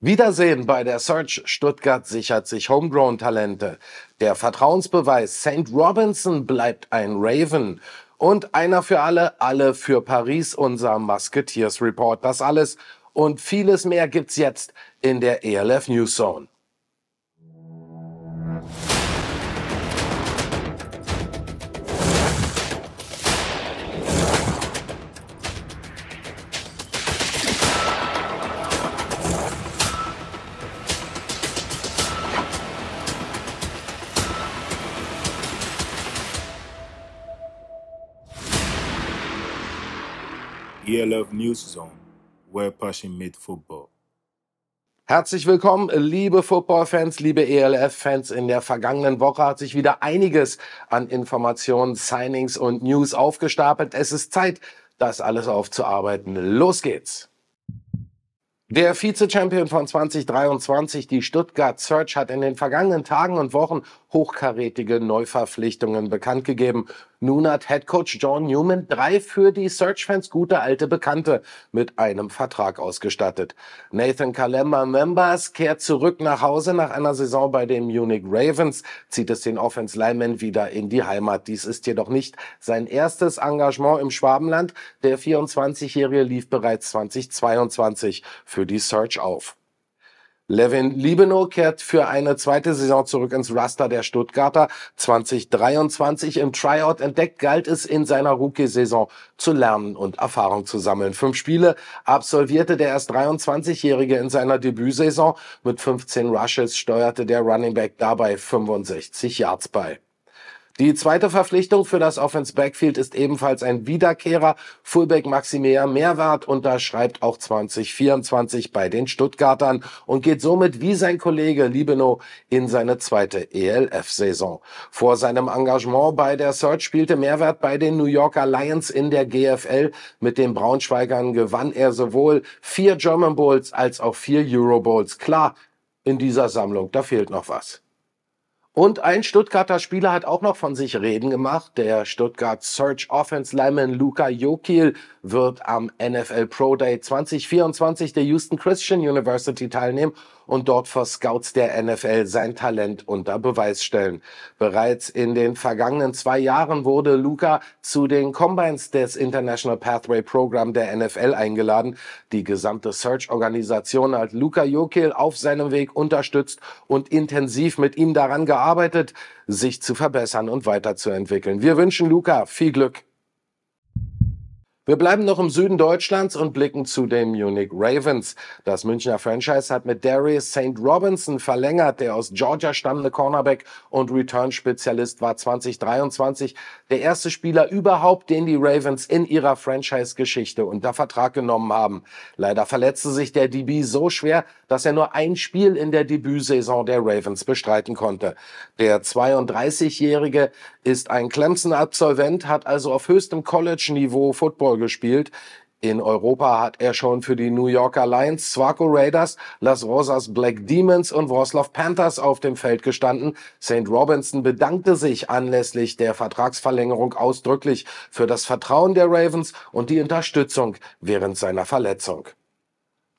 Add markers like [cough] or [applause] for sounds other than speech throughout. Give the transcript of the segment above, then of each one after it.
Wiedersehen bei der Search. Stuttgart sichert sich Homegrown-Talente. Der Vertrauensbeweis St. Robinson bleibt ein Raven. Und einer für alle, alle für Paris, unser Musketeers Report. Das alles und vieles mehr gibt's jetzt in der ELF News Zone. ELF News Zone, where passion meets football. Herzlich willkommen, liebe Football-Fans, liebe ELF-Fans. In der vergangenen Woche hat sich wieder einiges an Informationen, Signings und News aufgestapelt. Es ist Zeit, das alles aufzuarbeiten. Los geht's! Der Vize-Champion von 2023, die Stuttgart Search, hat in den vergangenen Tagen und Wochen hochkarätige Neuverpflichtungen bekannt gegeben. Nun hat Head Coach John Newman drei für die Search-Fans gute alte Bekannte mit einem Vertrag ausgestattet. Nathan Kalemba Members kehrt zurück nach Hause nach einer Saison bei den Munich Ravens, zieht es den Offense Lineman wieder in die Heimat. Dies ist jedoch nicht sein erstes Engagement im Schwabenland. Der 24-Jährige lief bereits 2022 für die Search auf. Levin Liebenow kehrt für eine zweite Saison zurück ins Raster der Stuttgarter. 2023 im Tryout entdeckt, galt es in seiner Rookie-Saison zu lernen und Erfahrung zu sammeln. Fünf Spiele absolvierte der erst 23-Jährige in seiner Debütsaison. Mit 15 Rushes steuerte der Running Back dabei 65 Yards bei. Die zweite Verpflichtung für das Offense Backfield ist ebenfalls ein Wiederkehrer. Fullback Maximilian Mehrwert unterschreibt auch 2024 bei den Stuttgartern und geht somit wie sein Kollege Libeno in seine zweite ELF-Saison. Vor seinem Engagement bei der Search spielte Mehrwert bei den New Yorker Lions in der GFL. Mit den Braunschweigern gewann er sowohl vier German Bowls als auch vier Euro Bowls. Klar, in dieser Sammlung, da fehlt noch was. Und ein Stuttgarter Spieler hat auch noch von sich reden gemacht. Der Stuttgart Search Offense Lineman Luca Jokiel wird am NFL Pro Day 2024 der Houston Christian University teilnehmen und dort vor Scouts der NFL sein Talent unter Beweis stellen. Bereits in den vergangenen zwei Jahren wurde Luca zu den Combines des International Pathway Program der NFL eingeladen. Die gesamte Search-Organisation hat Luca Jokil auf seinem Weg unterstützt und intensiv mit ihm daran gearbeitet, sich zu verbessern und weiterzuentwickeln. Wir wünschen Luca viel Glück. Wir bleiben noch im Süden Deutschlands und blicken zu den Munich Ravens. Das Münchner Franchise hat mit Darius St. Robinson verlängert. Der aus Georgia stammende Cornerback und Return-Spezialist war 2023 der erste Spieler überhaupt, den die Ravens in ihrer Franchise-Geschichte unter Vertrag genommen haben. Leider verletzte sich der DB so schwer, dass er nur ein Spiel in der Debütsaison der Ravens bestreiten konnte. Der 32-Jährige ist ein Clemson-Absolvent, hat also auf höchstem College-Niveau Football gespielt. In Europa hat er schon für die New Yorker Lions, Swaco Raiders, Las Rosas Black Demons und Wroclaw Panthers auf dem Feld gestanden. St. Robinson bedankte sich anlässlich der Vertragsverlängerung ausdrücklich für das Vertrauen der Ravens und die Unterstützung während seiner Verletzung.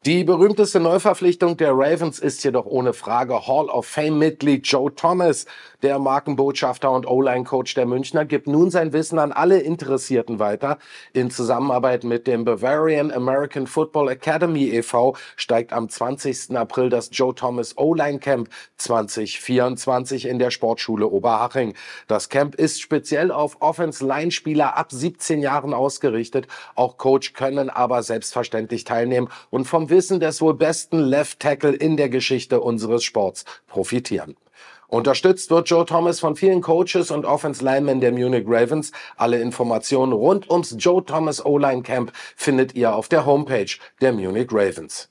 Die berühmteste Neuverpflichtung der Ravens ist jedoch ohne Frage Hall of Fame-Mitglied Joe Thomas. Der Markenbotschafter und O-Line-Coach der Münchner gibt nun sein Wissen an alle Interessierten weiter. In Zusammenarbeit mit dem Bavarian American Football Academy e.V. steigt am 20. April das Joe Thomas O-Line Camp 2024 in der Sportschule Oberhaching. Das Camp ist speziell auf Offense-Line-Spieler ab 17 Jahren ausgerichtet. Auch Coach können aber selbstverständlich teilnehmen und vom vom Wissen des wohl besten Left Tackle in der Geschichte unseres Sports profitieren. Unterstützt wird Joe Thomas von vielen Coaches und Offense Linemen der Munich Ravens. Alle Informationen rund ums Joe Thomas O-Line Camp findet ihr auf der Homepage der Munich Ravens.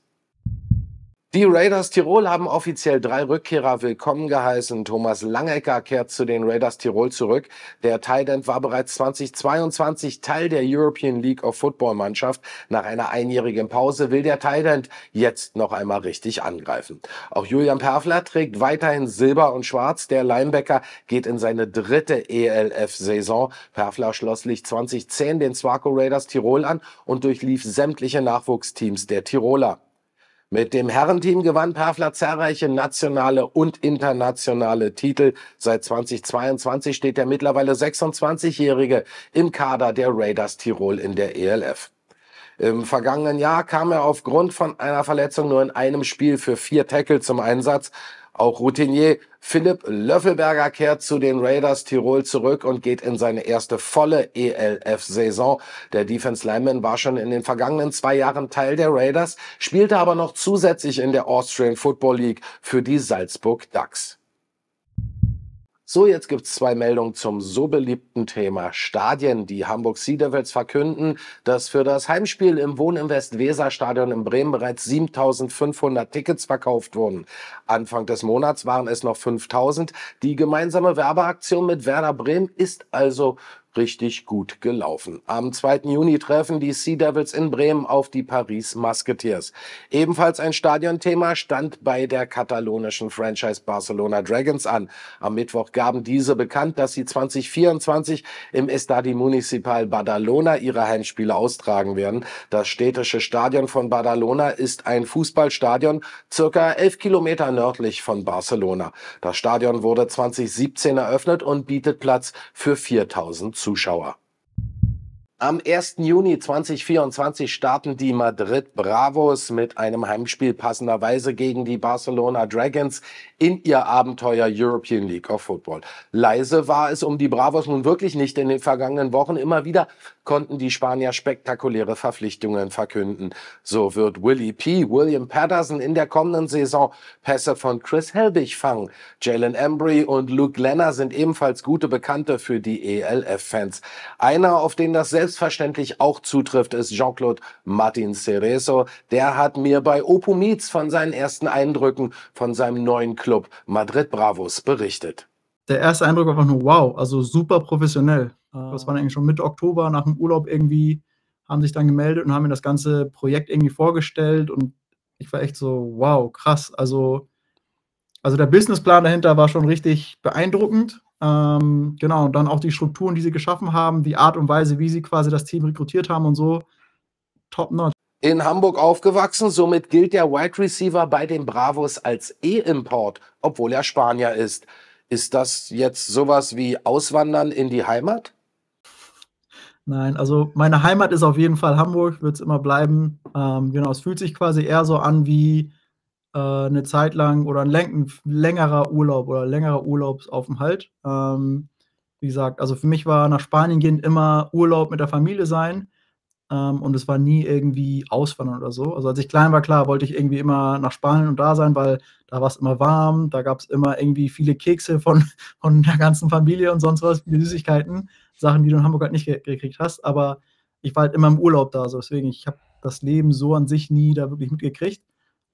Die Raiders Tirol haben offiziell drei Rückkehrer willkommen geheißen. Thomas Langecker kehrt zu den Raiders Tirol zurück. Der Thailand war bereits 2022 Teil der European League of Football Mannschaft. Nach einer einjährigen Pause will der Thailand jetzt noch einmal richtig angreifen. Auch Julian Perfler trägt weiterhin Silber und Schwarz. Der Linebacker geht in seine dritte ELF-Saison. Perfler schloss schließlich 2010 den Swaco Raiders Tirol an und durchlief sämtliche Nachwuchsteams der Tiroler. Mit dem Herrenteam gewann Pavla zahlreiche nationale und internationale Titel. Seit 2022 steht der mittlerweile 26-Jährige im Kader der Raiders Tirol in der ELF. Im vergangenen Jahr kam er aufgrund von einer Verletzung nur in einem Spiel für vier Tackle zum Einsatz auch Routinier Philipp Löffelberger kehrt zu den Raiders Tirol zurück und geht in seine erste volle ELF-Saison. Der Defense Lineman war schon in den vergangenen zwei Jahren Teil der Raiders, spielte aber noch zusätzlich in der Austrian Football League für die Salzburg Ducks. So, jetzt gibt's zwei Meldungen zum so beliebten Thema Stadien. Die Hamburg Sea Devils verkünden, dass für das Heimspiel im Wohninvest Weser Stadion in Bremen bereits 7500 Tickets verkauft wurden. Anfang des Monats waren es noch 5000. Die gemeinsame Werbeaktion mit Werder Bremen ist also richtig gut gelaufen. Am 2. Juni treffen die Sea Devils in Bremen auf die Paris Musketeers. Ebenfalls ein Stadionthema stand bei der katalonischen Franchise Barcelona Dragons an. Am Mittwoch gaben diese bekannt, dass sie 2024 im Estadi Municipal Badalona ihre Heimspiele austragen werden. Das städtische Stadion von Badalona ist ein Fußballstadion, circa 11 Kilometer nördlich von Barcelona. Das Stadion wurde 2017 eröffnet und bietet Platz für 4000 Zuschauer. Zuschauer. Am 1. Juni 2024 starten die Madrid Bravos mit einem Heimspiel passenderweise gegen die Barcelona Dragons in ihr Abenteuer European League of Football. Leise war es um die Bravos nun wirklich nicht in den vergangenen Wochen. Immer wieder konnten die Spanier spektakuläre Verpflichtungen verkünden. So wird Willie P. William Patterson in der kommenden Saison Pässe von Chris Helbig fangen. Jalen Embry und Luke Lenner sind ebenfalls gute Bekannte für die ELF-Fans. Einer, auf den das selbst selbstverständlich auch zutrifft, ist Jean-Claude Martin Cerezo. Der hat mir bei Opu Meets von seinen ersten Eindrücken von seinem neuen Club Madrid Bravos berichtet. Der erste Eindruck war einfach nur wow, also super professionell. Ah. Das war eigentlich schon Mitte Oktober nach dem Urlaub irgendwie, haben sich dann gemeldet und haben mir das ganze Projekt irgendwie vorgestellt und ich war echt so wow, krass. Also also der Businessplan dahinter war schon richtig beeindruckend ähm, genau, und dann auch die Strukturen, die sie geschaffen haben, die Art und Weise, wie sie quasi das Team rekrutiert haben und so. Top notch. In Hamburg aufgewachsen, somit gilt der Wide Receiver bei den Bravos als E-Import, obwohl er Spanier ist. Ist das jetzt sowas wie Auswandern in die Heimat? Nein, also meine Heimat ist auf jeden Fall Hamburg, wird es immer bleiben. Ähm, genau, es fühlt sich quasi eher so an wie äh, eine Zeit lang oder ein, ein, längerer Urlaub oder längerer Urlaubsaufenthalt. Ähm, wie gesagt, also für mich war nach Spanien gehen immer Urlaub mit der Familie sein ähm, und es war nie irgendwie Auswandern oder so. Also als ich klein war, klar, wollte ich irgendwie immer nach Spanien und da sein, weil da war es immer warm, da gab es immer irgendwie viele Kekse von, [laughs] von der ganzen Familie und sonst was, viele Süßigkeiten, Sachen, die du in Hamburg halt nicht ge gekriegt hast, aber ich war halt immer im Urlaub da, so deswegen, ich habe das Leben so an sich nie da wirklich mitgekriegt.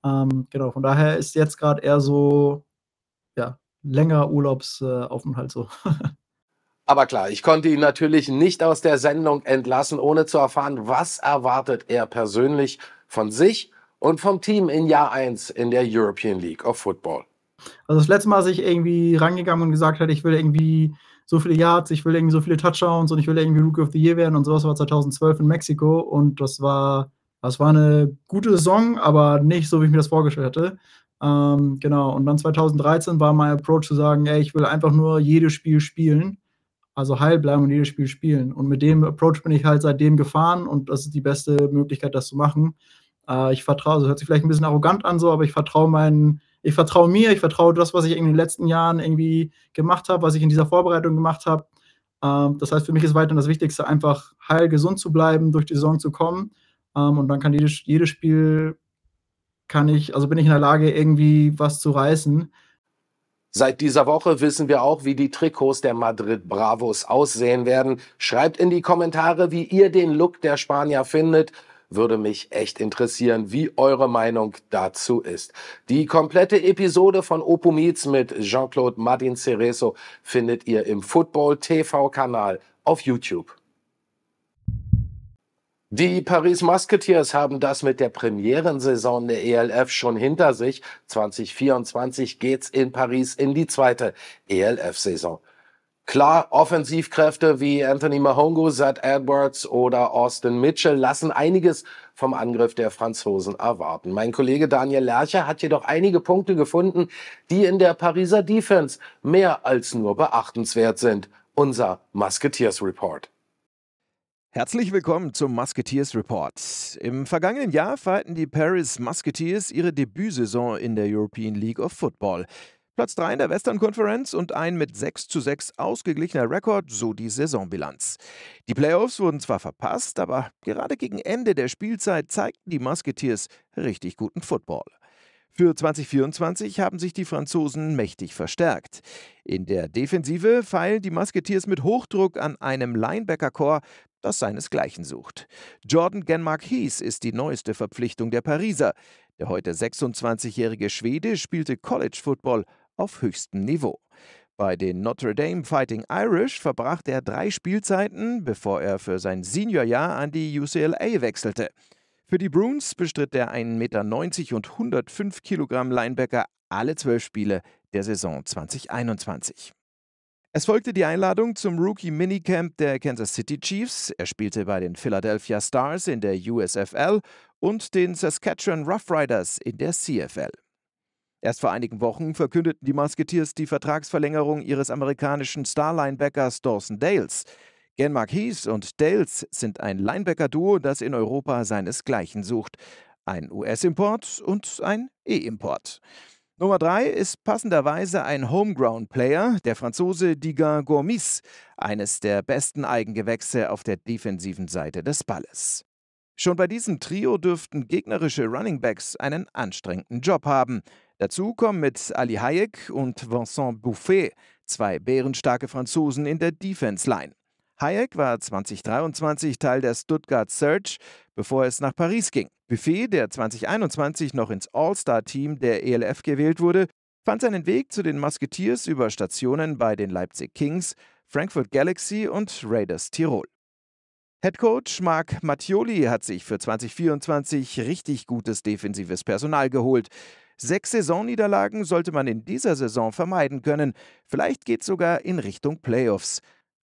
Ähm, genau, von daher ist jetzt gerade eher so, ja, länger Urlaubsaufenthalt so. [laughs] Aber klar, ich konnte ihn natürlich nicht aus der Sendung entlassen, ohne zu erfahren, was erwartet er persönlich von sich und vom Team in Jahr 1 in der European League of Football. Also das letzte Mal, als ich irgendwie rangegangen und gesagt hatte, ich will irgendwie so viele Yards, ich will irgendwie so viele Touchdowns und ich will irgendwie Rookie of the Year werden und sowas war 2012 in Mexiko und das war das war eine gute Saison, aber nicht so, wie ich mir das vorgestellt hätte. Ähm, genau, und dann 2013 war mein Approach zu sagen, ey, ich will einfach nur jedes Spiel spielen, also heil bleiben und jedes Spiel spielen. Und mit dem Approach bin ich halt seitdem gefahren und das ist die beste Möglichkeit, das zu machen. Äh, ich vertraue, das hört sich vielleicht ein bisschen arrogant an, so, aber ich vertraue meinen, ich vertraue mir, ich vertraue das, was ich in den letzten Jahren irgendwie gemacht habe, was ich in dieser Vorbereitung gemacht habe. Ähm, das heißt, für mich ist weiterhin das Wichtigste, einfach heil gesund zu bleiben, durch die Saison zu kommen ähm, und dann kann jedes, jedes Spiel, kann ich, also bin ich in der Lage, irgendwie was zu reißen. Seit dieser Woche wissen wir auch, wie die Trikots der Madrid Bravos aussehen werden. Schreibt in die Kommentare, wie ihr den Look der Spanier findet. Würde mich echt interessieren, wie eure Meinung dazu ist. Die komplette Episode von Opumiz mit Jean-Claude Martin Cerezo findet ihr im Football TV Kanal auf YouTube. Die Paris Musketeers haben das mit der Premierensaison der ELF schon hinter sich. 2024 geht's in Paris in die zweite ELF-Saison. Klar, Offensivkräfte wie Anthony Mahongo, Zed Edwards oder Austin Mitchell lassen einiges vom Angriff der Franzosen erwarten. Mein Kollege Daniel Lercher hat jedoch einige Punkte gefunden, die in der Pariser Defense mehr als nur beachtenswert sind. Unser Musketeers Report. Herzlich willkommen zum Musketeers Report. Im vergangenen Jahr feierten die Paris Musketeers ihre Debütsaison in der European League of Football. Platz 3 in der Western Conference und ein mit 6 zu 6 ausgeglichener Rekord, so die Saisonbilanz. Die Playoffs wurden zwar verpasst, aber gerade gegen Ende der Spielzeit zeigten die Musketeers richtig guten Football. Für 2024 haben sich die Franzosen mächtig verstärkt. In der Defensive feilen die Musketeers mit Hochdruck an einem Linebacker-Core, das seinesgleichen sucht. Jordan Genmark Hees ist die neueste Verpflichtung der Pariser. Der heute 26-jährige Schwede spielte College Football auf höchstem Niveau. Bei den Notre Dame Fighting Irish verbrachte er drei Spielzeiten, bevor er für sein Seniorjahr an die UCLA wechselte. Für die Bruins bestritt der 1,90 Meter und 105 Kilogramm Linebacker alle zwölf Spiele der Saison 2021. Es folgte die Einladung zum Rookie Minicamp der Kansas City Chiefs. Er spielte bei den Philadelphia Stars in der USFL und den Saskatchewan Roughriders in der CFL. Erst vor einigen Wochen verkündeten die Musketeers die Vertragsverlängerung ihres amerikanischen Star-Linebackers Dawson Dales. Gen Marquis und Dales sind ein Linebacker-Duo, das in Europa seinesgleichen sucht. Ein US-Import und ein E-Import. Nummer drei ist passenderweise ein Homegrown-Player, der Franzose Diga Gourmis, eines der besten Eigengewächse auf der defensiven Seite des Balles. Schon bei diesem Trio dürften gegnerische Runningbacks einen anstrengenden Job haben. Dazu kommen mit Ali Hayek und Vincent Buffet zwei bärenstarke Franzosen in der Defense-Line. Hayek war 2023 Teil der Stuttgart Search, bevor es nach Paris ging. Buffet, der 2021 noch ins All-Star-Team der ELF gewählt wurde, fand seinen Weg zu den Musketeers über Stationen bei den Leipzig Kings, Frankfurt Galaxy und Raiders Tirol. Headcoach Marc Mattioli hat sich für 2024 richtig gutes defensives Personal geholt. Sechs Saisonniederlagen sollte man in dieser Saison vermeiden können. Vielleicht geht es sogar in Richtung Playoffs.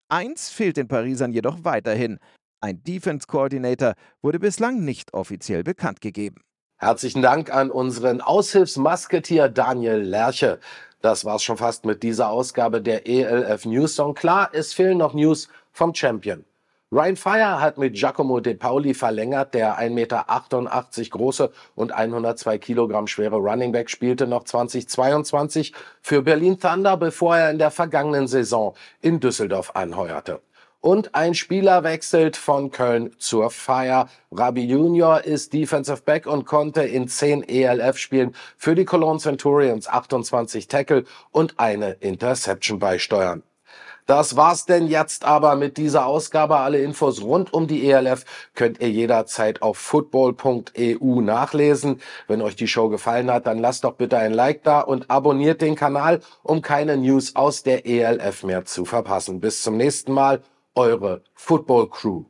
Eins fehlt den Parisern jedoch weiterhin: ein Defense Coordinator wurde bislang nicht offiziell bekannt gegeben. Herzlichen Dank an unseren Aushilfsmasketier Daniel Lerche. Das war's schon fast mit dieser Ausgabe der ELF News Song. Klar, es fehlen noch News vom Champion. Ryan Fire hat mit Giacomo De Pauli verlängert. Der 1,88 Meter große und 102 Kilogramm schwere Running Back spielte noch 2022 für Berlin Thunder, bevor er in der vergangenen Saison in Düsseldorf anheuerte und ein Spieler wechselt von Köln zur Fire. Rabi Junior ist Defensive Back und konnte in 10 ELF-Spielen für die Cologne Centurions 28 Tackle und eine Interception beisteuern. Das war's denn jetzt aber mit dieser Ausgabe. Alle Infos rund um die ELF könnt ihr jederzeit auf football.eu nachlesen. Wenn euch die Show gefallen hat, dann lasst doch bitte ein Like da und abonniert den Kanal, um keine News aus der ELF mehr zu verpassen. Bis zum nächsten Mal eure Football Crew.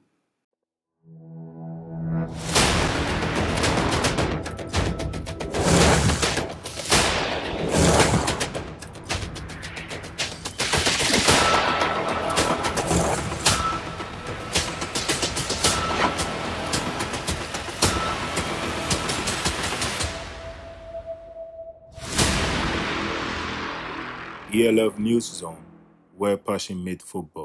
ELF News Zone, where passion meets football.